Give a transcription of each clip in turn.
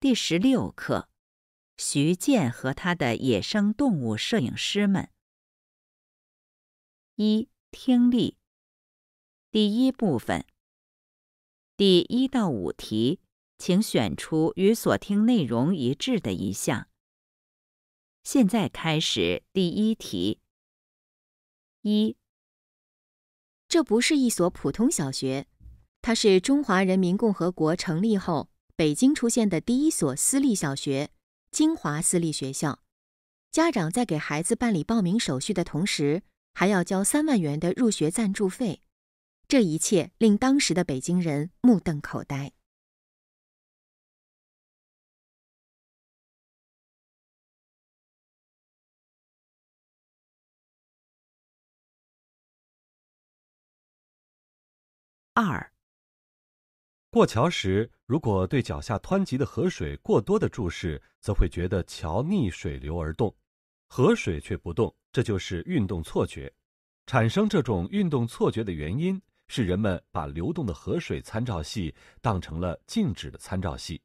第十六课：徐健和他的野生动物摄影师们。一听力，第一部分，第一到五题，请选出与所听内容一致的一项。现在开始第一题。一，这不是一所普通小学，它是中华人民共和国成立后。北京出现的第一所私立小学——金华私立学校，家长在给孩子办理报名手续的同时，还要交三万元的入学赞助费。这一切令当时的北京人目瞪口呆。二，过桥时。如果对脚下湍急的河水过多的注视，则会觉得桥逆水流而动，河水却不动，这就是运动错觉。产生这种运动错觉的原因是人们把流动的河水参照系当成了静止的参照系。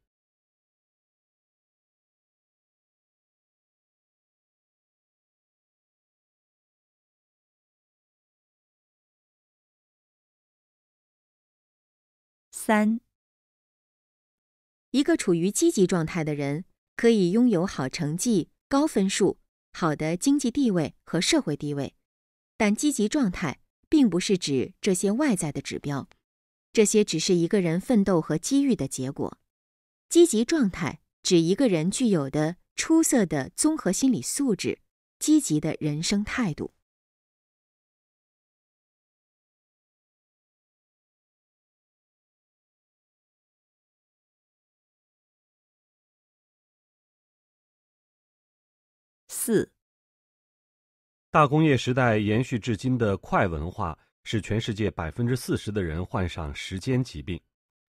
三。一个处于积极状态的人，可以拥有好成绩、高分数、好的经济地位和社会地位。但积极状态并不是指这些外在的指标，这些只是一个人奋斗和机遇的结果。积极状态指一个人具有的出色的综合心理素质，积极的人生态度。四大工业时代延续至今的快文化，使全世界百分之四十的人患上时间疾病。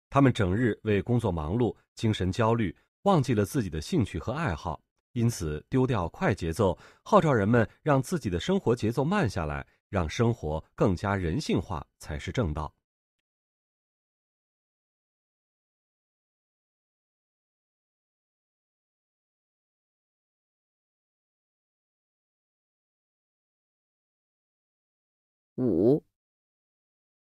他们整日为工作忙碌，精神焦虑，忘记了自己的兴趣和爱好，因此丢掉快节奏。号召人们让自己的生活节奏慢下来，让生活更加人性化才是正道。五，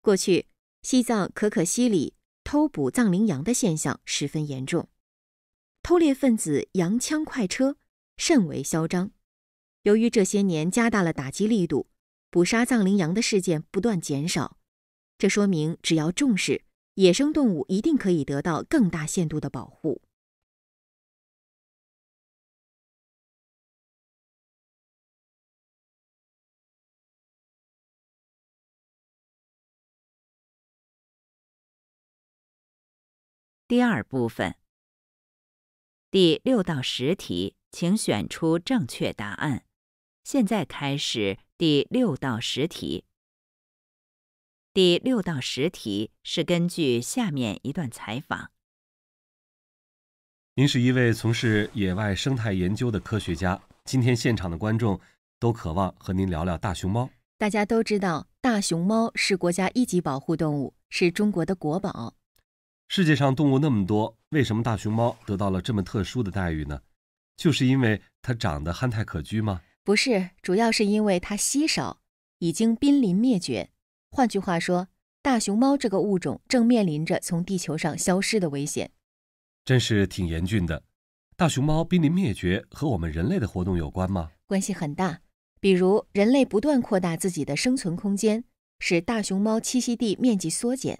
过去西藏可可西里偷捕藏羚羊的现象十分严重，偷猎分子洋枪快车甚为嚣张。由于这些年加大了打击力度，捕杀藏羚羊的事件不断减少，这说明只要重视野生动物，一定可以得到更大限度的保护。第二部分第六到十题，请选出正确答案。现在开始第六到十题。第六到十题是根据下面一段采访。您是一位从事野外生态研究的科学家，今天现场的观众都渴望和您聊聊大熊猫。大家都知道，大熊猫是国家一级保护动物，是中国的国宝。世界上动物那么多，为什么大熊猫得到了这么特殊的待遇呢？就是因为它长得憨态可掬吗？不是，主要是因为它稀少，已经濒临灭绝。换句话说，大熊猫这个物种正面临着从地球上消失的危险，真是挺严峻的。大熊猫濒临灭绝和我们人类的活动有关吗？关系很大，比如人类不断扩大自己的生存空间，使大熊猫栖息地面积缩减；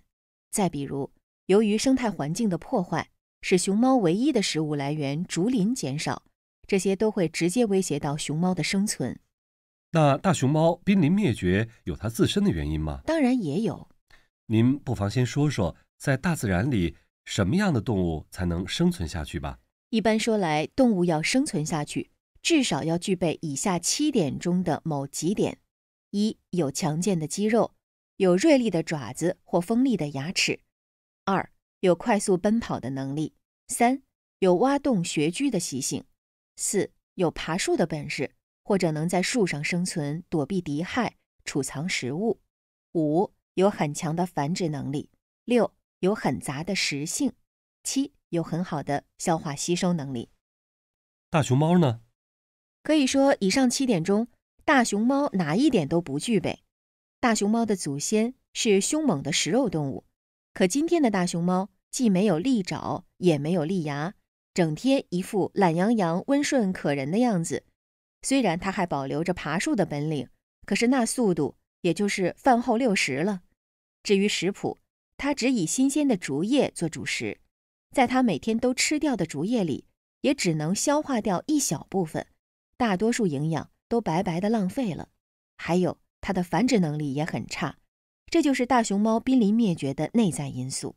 再比如。由于生态环境的破坏，使熊猫唯一的食物来源竹林减少，这些都会直接威胁到熊猫的生存。那大熊猫濒临灭绝，有它自身的原因吗？当然也有。您不妨先说说，在大自然里，什么样的动物才能生存下去吧？一般说来，动物要生存下去，至少要具备以下七点中的某几点：一、有强健的肌肉；、有锐利的爪子或锋利的牙齿。二有快速奔跑的能力，三有挖洞穴居的习性，四有爬树的本事或者能在树上生存躲避敌害储藏食物，五有很强的繁殖能力，六有很杂的食性，七有很好的消化吸收能力。大熊猫呢？可以说以上七点中，大熊猫哪一点都不具备。大熊猫的祖先是凶猛的食肉动物。可今天的大熊猫既没有利爪，也没有利牙，整天一副懒洋洋、温顺可人的样子。虽然它还保留着爬树的本领，可是那速度也就是饭后六十了。至于食谱，它只以新鲜的竹叶做主食，在它每天都吃掉的竹叶里，也只能消化掉一小部分，大多数营养都白白的浪费了。还有，它的繁殖能力也很差。这就是大熊猫濒临灭绝的内在因素。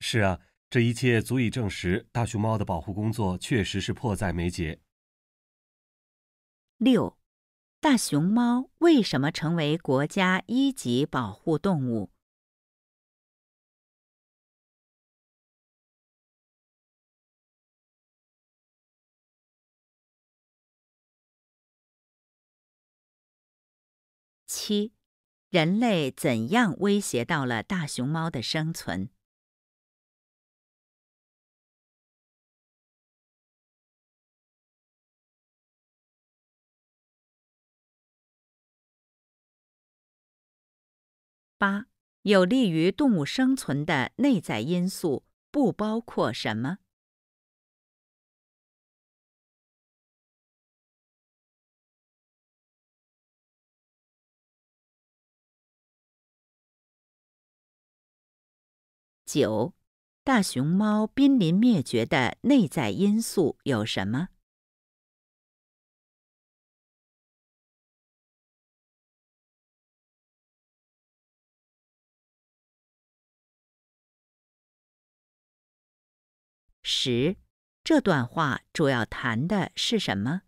是啊，这一切足以证实大熊猫的保护工作确实是迫在眉睫。六、大熊猫为什么成为国家一级保护动物？七。人类怎样威胁到了大熊猫的生存？八有利于动物生存的内在因素不包括什么？九，大熊猫濒临灭绝的内在因素有什么？十，这段话主要谈的是什么？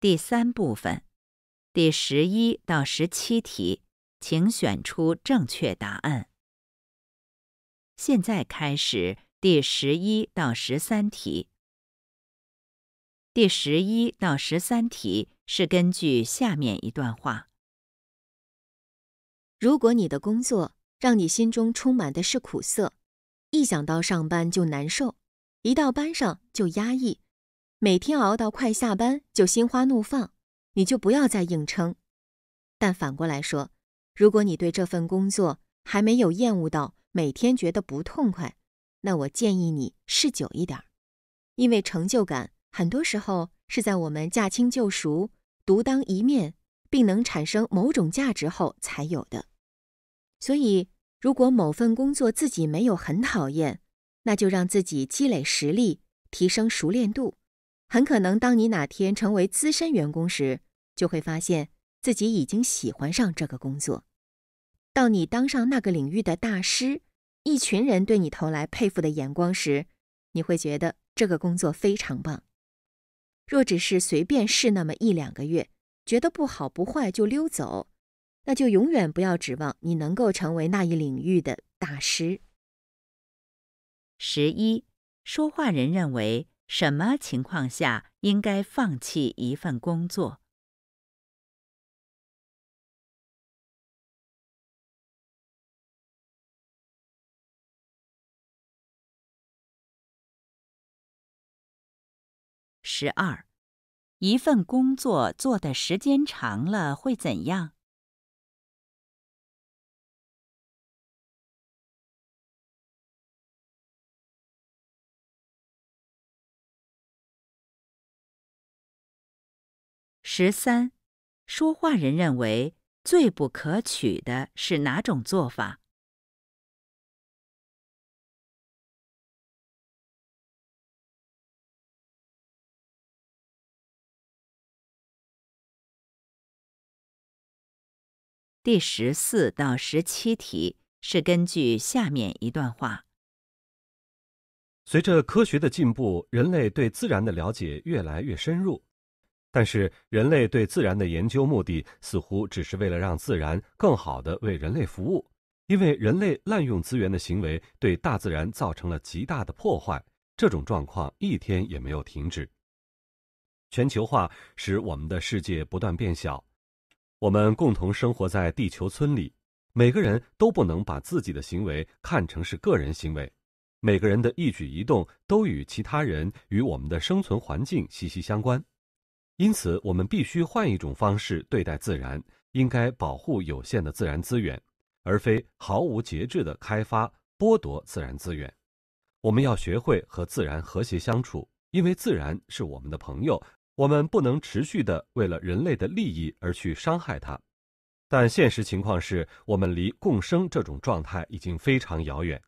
第三部分，第十一到十七题，请选出正确答案。现在开始第十一到十三题。第十一到十三题是根据下面一段话：如果你的工作让你心中充满的是苦涩，一想到上班就难受，一到班上就压抑。每天熬到快下班就心花怒放，你就不要再硬撑。但反过来说，如果你对这份工作还没有厌恶到每天觉得不痛快，那我建议你试久一点因为成就感很多时候是在我们驾轻就熟、独当一面，并能产生某种价值后才有的。所以，如果某份工作自己没有很讨厌，那就让自己积累实力，提升熟练度。很可能，当你哪天成为资深员工时，就会发现自己已经喜欢上这个工作。到你当上那个领域的大师，一群人对你投来佩服的眼光时，你会觉得这个工作非常棒。若只是随便试那么一两个月，觉得不好不坏就溜走，那就永远不要指望你能够成为那一领域的大师。十一，说话人认为。什么情况下应该放弃一份工作？十二，一份工作做的时间长了会怎样？十三，说话人认为最不可取的是哪种做法？第十四到十七题是根据下面一段话：随着科学的进步，人类对自然的了解越来越深入。但是，人类对自然的研究目的似乎只是为了让自然更好的为人类服务，因为人类滥用资源的行为对大自然造成了极大的破坏，这种状况一天也没有停止。全球化使我们的世界不断变小，我们共同生活在地球村里，每个人都不能把自己的行为看成是个人行为，每个人的一举一动都与其他人与我们的生存环境息息相关。因此，我们必须换一种方式对待自然，应该保护有限的自然资源，而非毫无节制的开发剥夺自然资源。我们要学会和自然和谐相处，因为自然是我们的朋友，我们不能持续的为了人类的利益而去伤害它。但现实情况是，我们离共生这种状态已经非常遥远。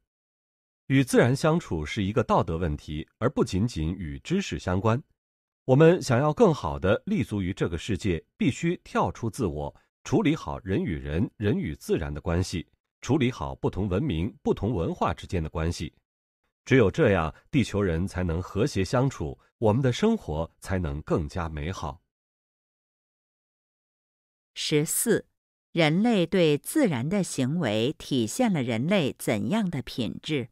与自然相处是一个道德问题，而不仅仅与知识相关。我们想要更好的立足于这个世界，必须跳出自我，处理好人与人、人与自然的关系，处理好不同文明、不同文化之间的关系。只有这样，地球人才能和谐相处，我们的生活才能更加美好。十四，人类对自然的行为体现了人类怎样的品质？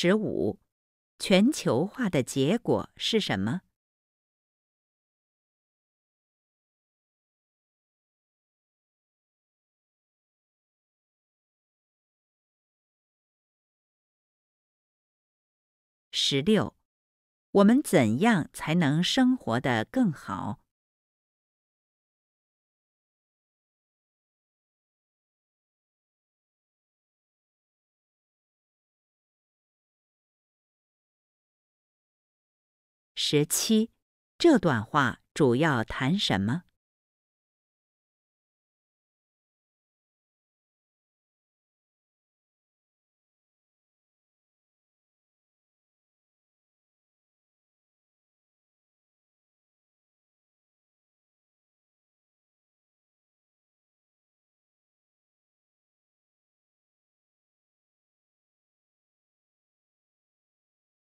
十五，全球化的结果是什么？十六，我们怎样才能生活得更好？十七，这段话主要谈什么？